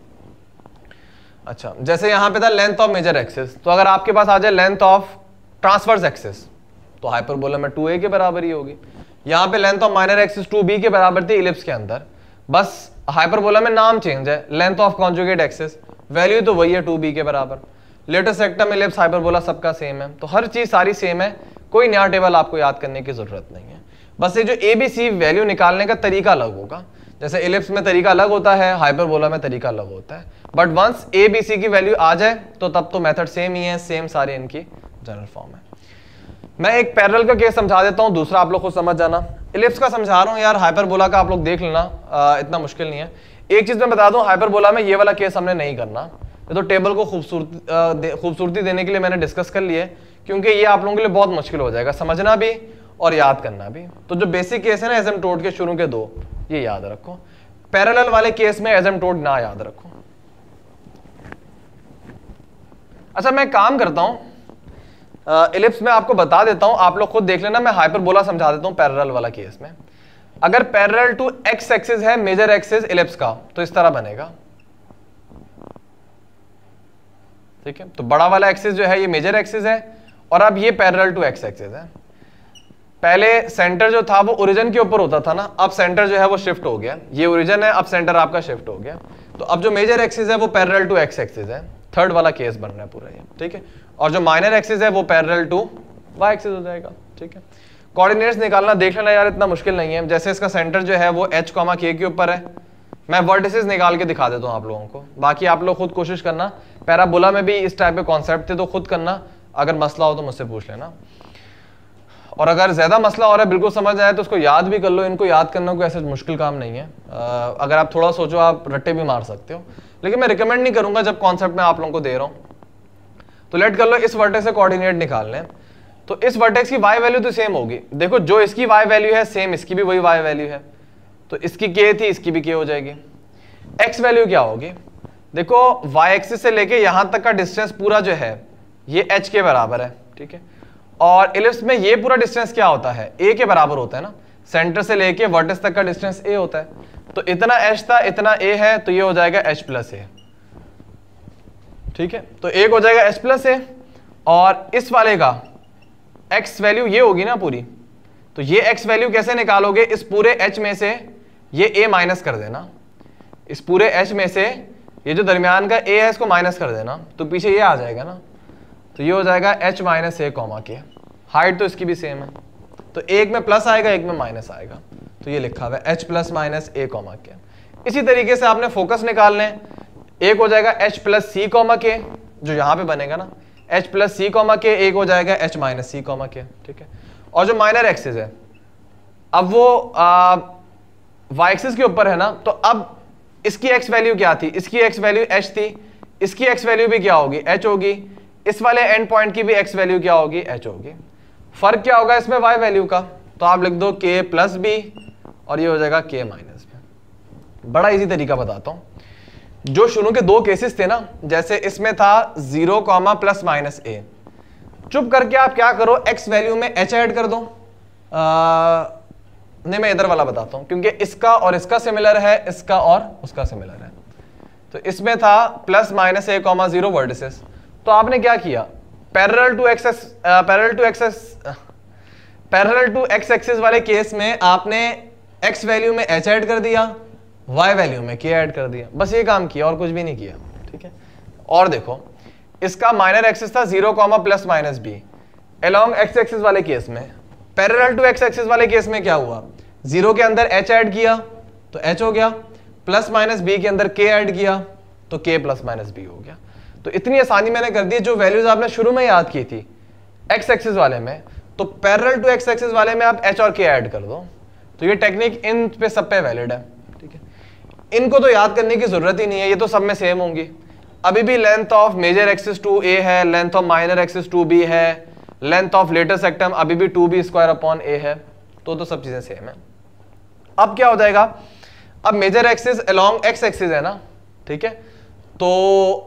अच्छा जैसे यहां पे था लेंथ ऑफ मेजर एक्सेस तो अगर आपके पास आ जाए लेंथ ऑफ ट्रांसफर्स एक्सेस तो हाइपरबोला में टू के बराबर ही होगी यहाँ पे length of minor axis two b के बराबर थी इलिप्स के अंदर बस हाइपरबोला में नाम चेंज है length of conjugate axis value तो वही है टू बी के बराबर लेटर सेक्टम इलिप्स हाइपरबोला सबका सेम है तो हर चीज सारी सेम है कोई नया टेबल आपको याद करने की जरूरत नहीं है बस ये जो ए बी सी वैल्यू निकालने का तरीका अलग होगा जैसे इलिप्स में तरीका अलग होता है हाइपरबोला में तरीका अलग होता है but once a b c की वैल्यू आ जाए तो तब तो मेथड सेम ही है सेम सारे इनकी जनरल फॉर्म है मैं एक पैरल का केस समझा देता हूँ दूसरा आप लोग को समझ जाना इलिप्स का समझा रहा हूँ यार हाइपरबोला का आप लोग देख लेना इतना मुश्किल नहीं है एक चीज मैं बता दूं हाइपरबोला में ये वाला केस हमने नहीं करना ये तो टेबल को खूबसूरती खूबसूरती देने के लिए मैंने डिस्कस कर लिए क्योंकि ये आप लोगों के लिए बहुत मुश्किल हो जाएगा समझना भी और याद करना भी तो जो बेसिक केस है ना टोट के शुरू के दो ये याद रखो पैरल वाले केस में टोट ना याद रखो अच्छा मैं काम करता हूं इलिप्स में आपको बता देता हूं आप लोग खुद देख लेना मैं हाइपरबोला समझा देता हूं पैरल वाला केस में अगर पैरल टू एक्स एक्सिस है मेजर एक्सिस इलिप्स का तो इस तरह बनेगा ठीक है तो बड़ा वाला एक्सिस जो है ये मेजर एक्सिस है और अब ये पैरल टू एक्स एक्सिस है पहले सेंटर जो था वो ओरिजिन के ऊपर होता था ना अब सेंटर जो है वो शिफ्ट हो गया ये ओरिजिन है अब सेंटर आपका शिफ्ट हो गया तो अब जो मेजर एक्सिस है वो पैरल टू एक्स एक्सिस है थर्ड वाला केस बन रहा है पूरा ये ठीक है और जो माइनर एक्सिस है वो पैरल टू वाई एक्सिस हो जाएगा ठीक है कोऑर्डिनेट्स निकालना देख लेना यार इतना मुश्किल नहीं है जैसे इसका सेंटर जो है वो एच कॉमा के के ऊपर है मैं वर्टिसेस निकाल के दिखा देता हूँ आप लोगों को बाकी आप लोग खुद कोशिश करना पैराबोला में भी इस टाइप के कॉन्सेप्ट थे तो खुद करना अगर मसला हो तो मुझसे पूछ लेना और अगर ज़्यादा मसला हो रहा है बिल्कुल समझ आए तो उसको याद भी कर लो इनको याद करना कोई ऐसा मुश्किल काम नहीं है अगर आप थोड़ा सोचो आप रट्टे भी मार सकते हो लेकिन मैं रिकमेंड नहीं करूँगा जब कॉन्सेप्ट मैं आप लोगों को दे रहा हूँ तो लेट कर लो इस वर्टेक्स से कोऑर्डिनेट निकाल लें तो इस वर्टेक्स की वाई वैल्यू तो सेम होगी देखो जो इसकी वाई वैल्यू है सेम इसकी भी वही वाई वैल्यू है तो इसकी के थी इसकी भी के हो जाएगी एक्स वैल्यू क्या होगी देखो वाई एक्सिस से लेके यहाँ तक का डिस्टेंस पूरा जो है ये एच के बराबर है ठीक है और इलिप्स में ये पूरा डिस्टेंस क्या होता है ए के बराबर होता है ना सेंटर से लेके वर्टेक्स तक का डिस्टेंस ए होता है तो इतना एच था इतना ए है तो ये हो जाएगा एच प्लस ए ठीक है तो एक हो जाएगा एस प्लस ए और इस वाले का एक्स वैल्यू ये होगी ना पूरी तो ये एक्स वैल्यू कैसे निकालोगे इस पूरे एच में से ये ए माइनस कर देना इस पूरे एच में से ये जो दरमियान का ए है इसको माइनस कर देना तो पीछे ये आ जाएगा ना तो ये हो जाएगा h minus a comma k height तो इसकी भी सेम है तो एक में प्लस आएगा एक में माइनस आएगा तो ये लिखा हुआ है h plus minus a comma k इसी तरीके से आपने फोकस निकालना है एक हो जाएगा एच प्लस सी कॉमा के जो यहाँ पे बनेगा ना एच प्लस सी कॉमा के एक हो जाएगा एच माइनस सी कॉमा के ठीक है और जो माइनर एक्सेस है अब वो वाई एक्सेस के ऊपर है ना तो अब इसकी एक्स वैल्यू क्या थी इसकी एक्स वैल्यू एच थी इसकी एक्स वैल्यू भी क्या होगी एच होगी इस वाले एंड पॉइंट की भी एक्स वैल्यू क्या होगी एच होगी फर्क क्या होगा इसमें वाई वैल्यू का तो आप लिख दो के प्लस बी और ये हो जाएगा के माइनस बी बड़ा इजी तरीका बताता हूँ जो शुरू के दो केसेस थे ना जैसे इसमें था zero comma plus minus a चुप करके आप क्या करो एक्स वैल्यू में एच ऐड कर दो आ, नहीं मैं इधर वाला बताता हूं क्योंकि इसका और इसका सिमिलर है इसका और उसका सिमिलर है तो इसमें था plus minus a comma zero vertices तो आपने क्या किया parallel to axis parallel to axis parallel to x axis वाले केस में आपने एक्स वैल्यू में एच ऐड कर दिया वाई वैल्यू में के ऐड कर दिया बस ये काम किया और कुछ भी नहीं किया ठीक है और देखो इसका माइनर एक्सिस था zero comma plus minus b along x axis वाले केस में पैरेलल टू एक्स एक्सिस वाले केस में क्या हुआ जीरो के अंदर एच ऐड किया तो एच हो गया प्लस माइनस बी के अंदर के ऐड किया तो के प्लस माइनस बी हो गया तो इतनी आसानी मैंने कर दी जो वैल्यूज आपने शुरू में याद की थी एक्स एक्सिस वाले में तो पैरल टू एक्स एक्सिस वाले में आप एच और के ऐड कर दो तो ये टेक्निक इन पे सब पे वैलिड है इनको तो याद करने की जरूरत ही नहीं है ये तो सब में सेम होंगी अभी भी length of major axis two a है length of minor axis two b है लेंथ ऑफ लेटर सेक्टम अभी भी two b square upon a है तो तो सब चीजें सेम है अब क्या हो जाएगा अब major axis along x axis है ना ठीक है तो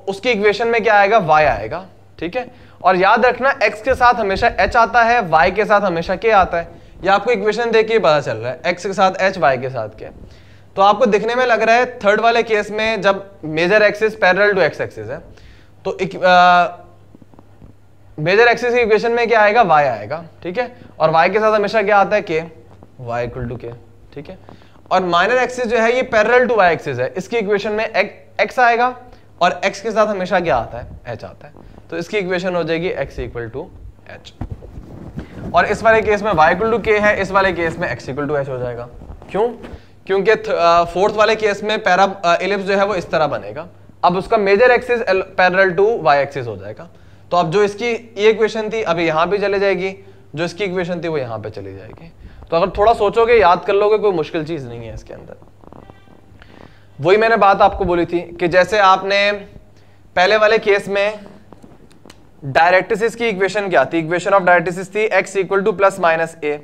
उसकी इक्वेशन में क्या आएगा वाई आएगा ठीक है और याद रखना एक्स के साथ हमेशा एच आता है वाई के साथ हमेशा के आता है यह आपको इक्वेशन देख के पता चल रहा है एक्स के साथ एच वाई के साथ के तो आपको दिखने में लग रहा है थर्ड वाले केस में जब major axis parallel to x axis है तो मेजर एक्सिस की इक्वेशन में क्या आएगा वाई आएगा ठीक है और वाई के साथ हमेशा क्या आता है के वाई इक्वल टू के ठीक है और माइनर एक्सिस जो है ये पैरल टू वाई एक्सिस है इसकी इक्वेशन में एक्स आएगा और एक्स के साथ हमेशा क्या आता है एच आता है तो इसकी इक्वेशन हो जाएगी एक्स इक्वल टू एच और इस वाले केस में वाई इक्वल टू के है इस वाले केस में एक्स इक्वल टू एच हो जाएगा क्यों क्योंकि फोर्थ वाले केस में पैरा एलिप्स जो है वो इस तरह बनेगा अब उसका major axis parallel to y axis हो जाएगा तो अब जो इसकी ये इक्वेशन थी अभी यहाँ पे चले जाएगी जो इसकी इक्वेशन थी वो यहाँ पे चली जाएगी तो अगर थोड़ा सोचोगे याद कर लोगे कोई मुश्किल चीज़ नहीं है इसके अंदर वही मैंने बात आपको बोली थी कि जैसे आपने पहले वाले केस में डायरेक्टिसिस की इक्वेशन क्या थी इक्वेशन ऑफ डायरेक्टिसिस थी x equal to plus minus a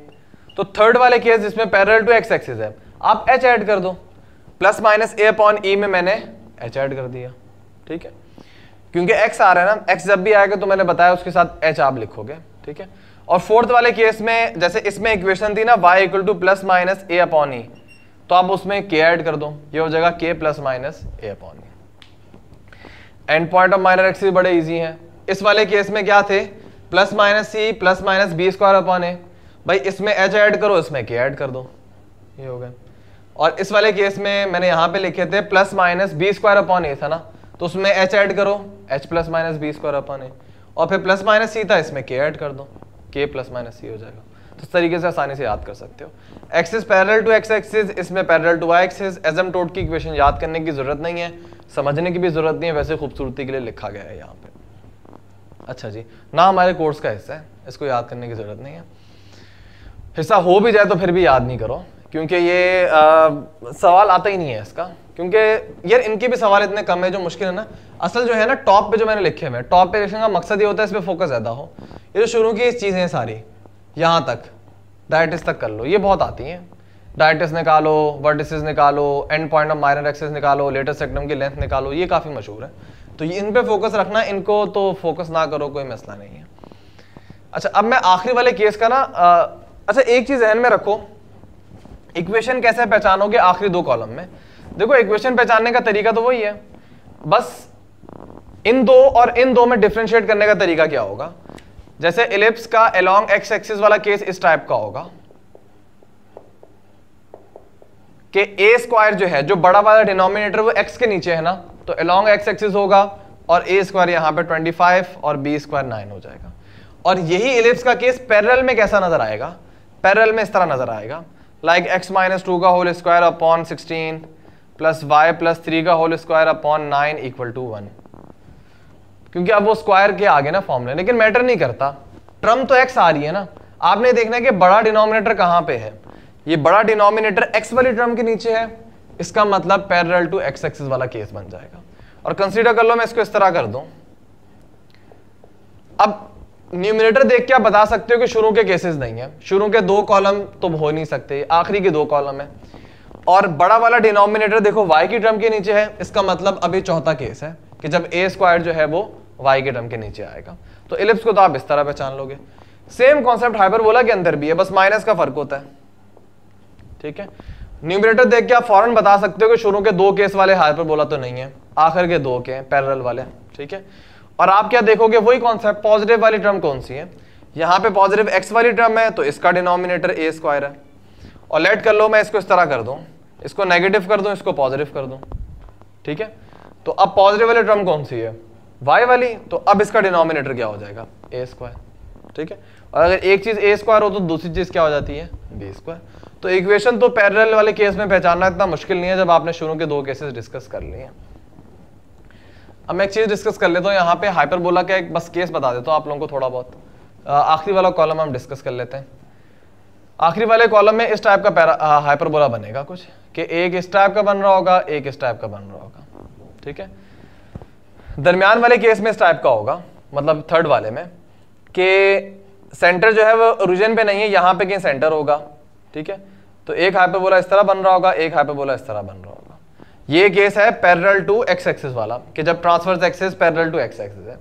तो थर्ड वाले केस जिसमें पैरल टू एक्स एक्सिस है आप एच ऐड कर दो plus minus a upon e में मैंने एच ऐड कर दिया ठीक है क्योंकि एक्स आ रहा है ना एक्स जब भी आएगा तो मैंने बताया उसके साथ एच आप लिखोगे ठीक है और फोर्थ वाले केस में जैसे इसमें इक्वेशन थी ना y equal to plus minus a upon e तो आप उसमें के ऐड कर दो ये हो जाएगा k plus minus a upon e end point of minor axis बड़े ईजी हैं इस वाले केस में क्या थे plus minus c plus minus b square upon a भाई इसमें एच ऐड करो इसमें के ऐड कर दो ये हो गया और इस वाले केस में मैंने यहाँ पे लिखे थे plus minus b square upon a था ना तो उसमें एच ऐड करो h plus minus b square upon a और फिर प्लस माइनस सी था इसमें के ऐड कर दो के प्लस माइनस सी हो जाएगा तो इस तरीके से आसानी से याद कर सकते हो axis parallel to x axis इसमें पैरल टू वाई एक्सिस एम टोट की इक्वेशन याद करने की जरूरत नहीं है समझने की भी जरूरत नहीं है वैसे खूबसूरती के लिए लिखा गया है यहाँ पे अच्छा जी ना हमारे कोर्स का हिस्सा है इसको याद करने की जरूरत नहीं है हिस्सा हो भी जाए तो फिर भी याद नहीं करो क्योंकि ये आ, सवाल आता ही नहीं है इसका क्योंकि यार इनके भी सवाल इतने कम है जो मुश्किल है ना असल जो है ना टॉप पे जो मैंने लिखे हुए टॉप पे लिखने का मकसद ये होता है इस पर फोकस ज़्यादा हो ये जो शुरू की चीज़ें हैं सारी यहाँ तक डायटिस तक कर लो ये बहुत आती हैं डायटिस निकालो वर्टिसेस निकालो end point of minor axis निकालो लेटेस्ट सेक्टम की लेंथ निकालो ये काफ़ी मशहूर है तो इन पर फोकस रखना इनको तो फोकस ना करो कोई मसला नहीं है अच्छा अब मैं आखिरी वाले केस का ना अच्छा एक चीज़ जहन में रखो इक्वेशन कैसे पहचानोगे आखिरी दो कॉलम में देखो इक्वेशन पहचानने का तरीका तो वही है बस इन दो और इन दो में डिफ्रेंशिएट करने का तरीका क्या होगा जैसे इलिप्स का अलोंग एक्स एक्सिस वाला केस इस टाइप का होगा कि ए स्क्वायर जो है जो बड़ा वाला डिनोमिनेटर वो एक्स के नीचे है ना तो अलोंग एक्स एक्सिस होगा और ए स्क्वायर यहाँ पे 25 और बी स्क्वायर नाइन हो जाएगा और यही इलिप्स का केस पैरल में कैसा नजर आएगा पैरल में इस तरह नजर आएगा लाइक एक्स माइनस टू का whole square upon sixteen plus y plus three का whole square upon nine equal to one क्योंकि अब वो स्क्वायर के आगे ना फॉर्मूला लेकिन मैटर नहीं करता ट्रम तो एक्स आ रही है ना आपने देखना है कि बड़ा डिनोमिनेटर कहाँ पे है ये बड़ा डिनोमिनेटर एक्स वाली ट्रम के नीचे है इसका मतलब पैरल टू एक्स एक्सिस वाला केस बन जाएगा और कंसिडर कर लो मैं इसको इस तरह कर दूं अब न्यूमिनेटर देख के आप बता सकते हो कि शुरू के केसेस नहीं है शुरू के दो कॉलम तो हो नहीं सकते आखिरी के दो कॉलम है और बड़ा वाला डिनोमिनेटर देखो y की टर्म के नीचे है इसका मतलब अभी चौथा केस है कि जब ए स्क्वायर जो है वो y के टर्म के नीचे आएगा तो इलिप्स को तो आप इस तरह पहचान लोगे सेम कॉन्सेप्ट हाइपरबोला के अंदर भी है बस माइनस का फर्क होता है ठीक है न्यूमिनेटर देख के आप फॉरन बता सकते हो कि शुरू के दो केस वाले हाइपरबोला तो नहीं है आखिर के दो के हैं पैरल वाले ठीक है और आप क्या देखोगे वही कॉन्सेप्ट पॉजिटिव वाली टर्म कौन सी है यहाँ पे पॉजिटिव एक्स वाली टर्म है तो इसका डिनोमिनेटर ए स्क्वायर है और लेट कर लो मैं इसको इस तरह कर दूँ इसको नेगेटिव कर दूँ इसको पॉजिटिव कर दूँ ठीक है तो अब पॉजिटिव वाली टर्म कौन सी है वाई वाली तो अब इसका डिनोमिनेटर क्या हो जाएगा ए स्क्वायर ठीक है और अगर एक चीज़ ए स्क्वायर हो तो दूसरी चीज़ क्या हो जाती है बी स्क्वायर तो इक्वेशन तो पैरेलल वाले केस में पहचानना इतना मुश्किल नहीं है जब आपने शुरू के दो केसेस डिस्कस कर लिए हैं अब मैं एक चीज़ डिस्कस कर लेता हूँ यहाँ पे हाइपरबोला का एक बस केस बता देता हूँ आप लोगों को थोड़ा बहुत आखिरी वाला कॉलम हम डिस्कस कर लेते हैं आखिरी वाले कॉलम में इस टाइप का हाइपरबोला बनेगा कुछ कि एक इस टाइप का बन रहा होगा एक इस टाइप का बन रहा होगा ठीक है दरमियान वाले केस में इस टाइप का होगा मतलब थर्ड वाले में कि सेंटर जो है वो ओरिजिन पे नहीं है यहाँ पे कहीं सेंटर होगा ठीक है तो एक हाइपरबोला इस तरह बन रहा होगा एक हाइपरबोला इस तरह बन रहा होगा ये केस है पैरल टू एक्स एक्सिस वाला कि जब transverse axis parallel to x axis है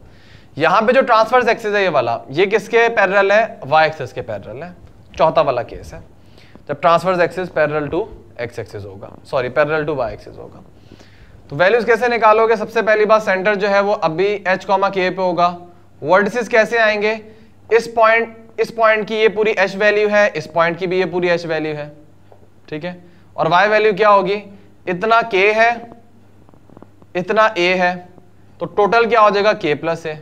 यहां पे जो ट्रांसफर्स एक्सिस है ये वाला ये किसके पैरल है वाई एक्सिस के पैरल है चौथा वाला केस है जब transverse axis parallel to x axis होगा sorry parallel to y axis होगा तो वैल्यूज कैसे निकालोगे सबसे पहली बात सेंटर जो है वो अभी एच कॉमा के पे होगा वर्डिस कैसे आएंगे इस पॉइंट इस पॉइंट की ये पूरी एच वैल्यू है इस पॉइंट की भी ये पूरी एच वैल्यू है ठीक है और वाई वैल्यू क्या होगी इतना के है इतना ए है तो टोटल क्या हो जाएगा के प्लस ए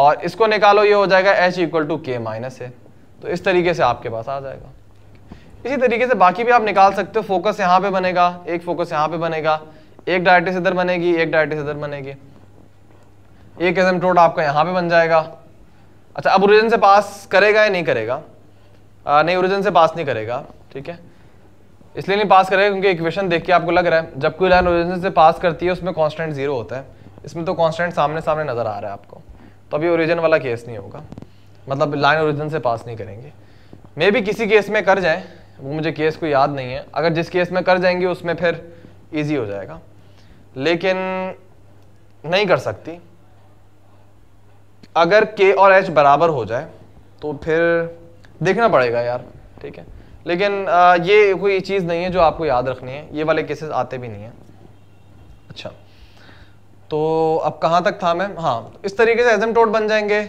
और इसको निकालो ये हो जाएगा h equal to k minus a तो इस तरीके से आपके पास आ जाएगा इसी तरीके से बाकी भी आप निकाल सकते हो फोकस यहाँ पे बनेगा एक फोकस यहाँ पे बनेगा एक डायरेक्टिस इधर बनेगी एक डायरेक्टिस इधर बनेगी एक एजम टोट आपका यहाँ पे बन जाएगा अच्छा अब ओरिजिन से पास करेगा या नहीं करेगा आ, नहीं ओरिजिन से पास नहीं करेगा ठीक है इसलिए नहीं पास करेगा क्योंकि इक्वेशन देख के आपको लग रहा है जब कोई लाइन ओरिजिन से पास करती है उसमें कॉन्स्टेंट जीरो होता है इसमें तो कॉन्स्टेंट सामने सामने नजर आ रहा है आपको तो अभी ओरिजिन वाला केस नहीं होगा मतलब लाइन ओरिजिन से पास नहीं करेंगे मे भी किसी केस में कर जाए वो मुझे केस को याद नहीं है अगर जिस केस में कर जाएंगे उसमें फिर ईजी हो जाएगा लेकिन नहीं कर सकती अगर के और एच बराबर हो जाए तो फिर देखना पड़ेगा यार ठीक है लेकिन आ, ये कोई चीज़ नहीं है जो आपको याद रखनी है ये वाले केसेस आते भी नहीं हैं अच्छा तो अब कहाँ तक था मैम हाँ इस तरीके से एजम बन जाएंगे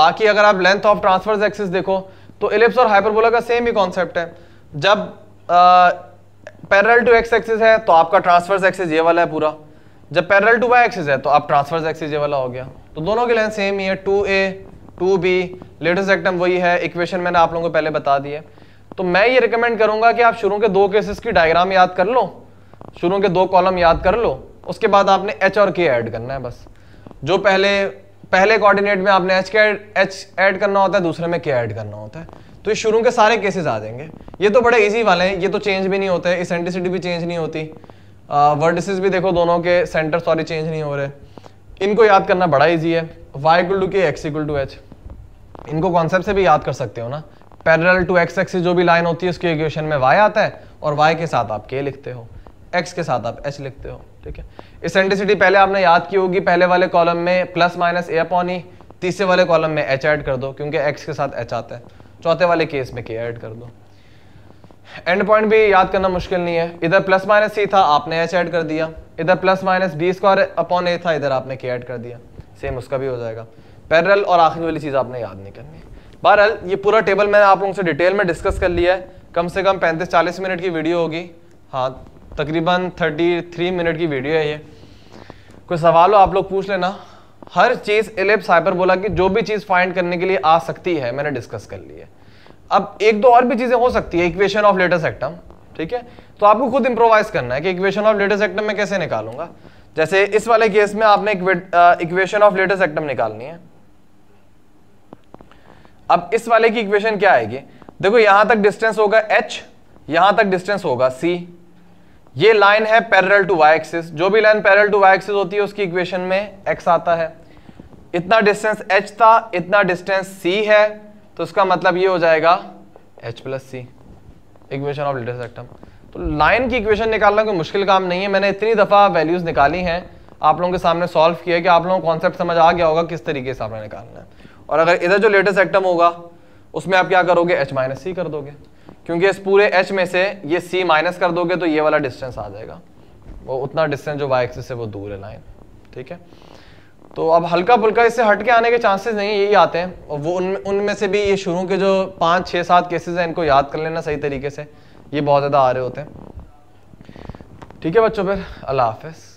बाकी अगर आप लेंथ ऑफ ट्रांसफर्स एक्सिस देखो तो इलिप्स और हाइपरबोला का सेम ही कॉन्सेप्ट है जब पैरल टू एक्स एक्सिस है तो आपका ट्रांसफर्स एक्सिस ये वाला है पूरा जब पैरल टू वाई एक्सिस है तो आप ट्रांसफर्स एक्सिस ये वाला हो गया तो दोनों की लेंथ सेम ही है two a two b latus rectum वही है इक्वेशन मैंने आप लोगों को पहले बता दी है तो मैं ये रिकमेंड करूंगा कि आप शुरू के दो केसेस की डायग्राम याद कर लो शुरू के दो कॉलम याद कर लो उसके बाद आपने एच और के ऐड करना है बस जो पहले पहले कोऑर्डिनेट में आपने एच के एच ऐड करना होता है दूसरे में के ऐड करना होता है तो ये शुरू के सारे केसेस आ जाएंगे ये तो बड़े इजी वाले हैं ये तो चेंज भी नहीं होते हैं इसेंटिसिटी भी चेंज नहीं होती वर्डिसेस भी देखो दोनों के सेंटर सॉरी चेंज नहीं हो रहे इनको याद करना बड़ा इजी है y equal to k x equal to h इनको कॉन्सेप्ट से भी याद कर सकते हो ना पैरल टू एक्स एक्स जो भी लाइन होती है उसके इक्वेशन में वाई आता है और वाई के साथ आप के लिखते हो एक्स के साथ आप एच लिखते हो ठीक है इसेंट्रिसिटी पहले आपने याद की होगी पहले वाले कॉलम में plus minus a upon e तीसरे वाले कॉलम में एच ऐड कर दो क्योंकि एक्स के साथ एच आता है चौथे वाले केस में के ऐड कर दो एंड पॉइंट भी याद करना मुश्किल नहीं है इधर प्लस माइनस सी था आपने एच ऐड कर दिया इधर plus minus b square upon a था इधर आपने के ऐड कर दिया सेम उसका भी हो जाएगा पैरल और आखिरी वाली चीज़ आपने याद नहीं करनी बहरहाल ये पूरा टेबल मैंने आप लोगों से डिटेल में डिस्कस कर लिया है कम से कम पैंतीस चालीस मिनट की वीडियो होगी हाँ तकरीबन थर्टी थ्री मिनट की वीडियो है ये कोई सवाल हो आप लोग पूछ लेना हर चीज़ एलेप साइबर बोला कि जो भी चीज़ फाइंड करने के लिए आ सकती है मैंने डिस्कस कर ली है अब एक दो और भी चीज़ें हो सकती है इक्वेशन ऑफ लेटेस्ट एक्टम ठीक है तो आपको खुद इम्प्रोवाइज करना है कि इक्वेशन ऑफ लेटेस्ट एक्टम में कैसे निकालूंगा जैसे इस वाले केस में आपने इक्वेशन ऑफ लेटेस्ट एक्टम निकालनी है अब इस वाले की इक्वेशन क्या आएगी देखो यहां तक डिस्टेंस होगा एच यहां तक डिस्टेंस होगा सी ये लाइन है पैरल टू वाई एक्सिस जो भी line parallel to y axis होती है उसकी इक्वेशन में एक्स आता है इतना डिस्टेंस एच था इतना डिस्टेंस सी है तो इसका मतलब ये हो जाएगा h plus c equation of latus तो लाइन की इक्वेशन निकालना कोई मुश्किल काम नहीं है मैंने इतनी दफ़ा वैल्यूज़ निकाली हैं आप लोगों के सामने सॉल्व किया है कि आप लोगों को कॉन्सेप्ट समझ आ गया होगा किस तरीके से आपने निकालना है और अगर इधर जो लेटेस्ट एक्टम होगा उसमें आप क्या करोगे एच माइनस सी कर दोगे क्योंकि इस पूरे एच में से ये सी माइनस कर दोगे तो ये वाला डिस्टेंस आ जाएगा वो उतना डिस्टेंस जो वाई एक्सिस से वो दूर है लाइन ठीक है तो अब हल्का फुल्का इससे हट के आने के चांसेस नहीं यही आते हैं और वो उनमें उन से भी ये शुरू के जो पाँच छः सात केसेस हैं इनको याद कर लेना सही तरीके से ये बहुत ज़्यादा आ रहे होते हैं ठीक है बच्चों फिर अल्लाह हाफिज़